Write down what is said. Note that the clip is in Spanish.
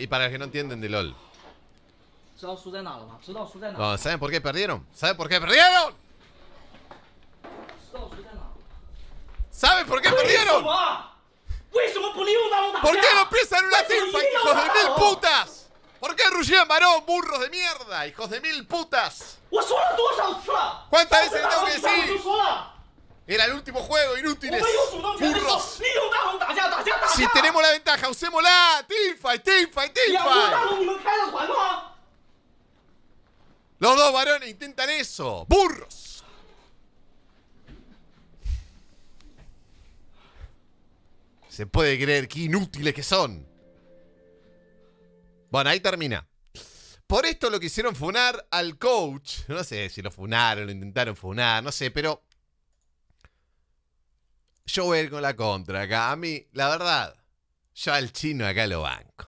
y para los que no entienden de LOL. ¿Saben por qué perdieron? ¿Saben por qué perdieron? ¿Saben por qué perdieron? ¿Por qué no piensan una teamfight, hijos de mil putas? ¿Por qué rugían varón, burros de mierda, hijos de mil putas? ¿Cuántas veces tengo que decir? Era el último juego, inútiles, burros. Si tenemos la ventaja, usémosla. Teamfight, teamfight, teamfight. Los dos varones intentan eso. Burros. Se puede creer que inútiles que son. Bueno, ahí termina. Por esto lo que hicieron funar al coach. No sé si lo funaron, lo intentaron funar, no sé, pero yo voy con la contra acá. A mí, la verdad, yo al chino acá lo banco.